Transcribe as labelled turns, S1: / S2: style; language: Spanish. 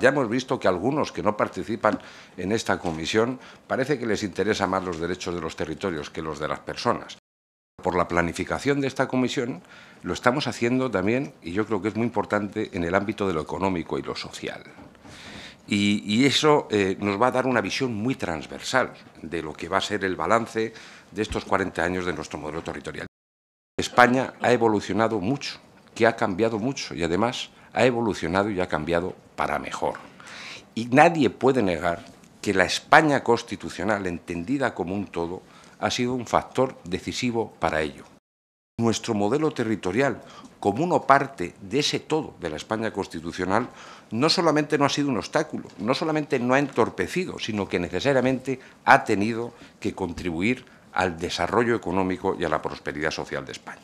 S1: Ya hemos visto que algunos que no participan en esta comisión parece que les interesa más los derechos de los territorios que los de las personas. Por la planificación de esta comisión lo estamos haciendo también, y yo creo que es muy importante, en el ámbito de lo económico y lo social. Y, eso eh, nos va a dar una visión muy transversal de lo que va a ser el balance de estos 40 años de nuestro modelo territorial. España ha evolucionado mucho, que ha cambiado mucho y además ha evolucionado y ha cambiado para mejor. Y nadie puede negar que la España constitucional, entendida como un todo, ha sido un factor decisivo para ello. Nuestro modelo territorial, como uno parte de ese todo de la España constitucional, no solamente no ha sido un obstáculo, no solamente no ha entorpecido, sino que necesariamente ha tenido que contribuir al desarrollo económico y a la prosperidad social de España.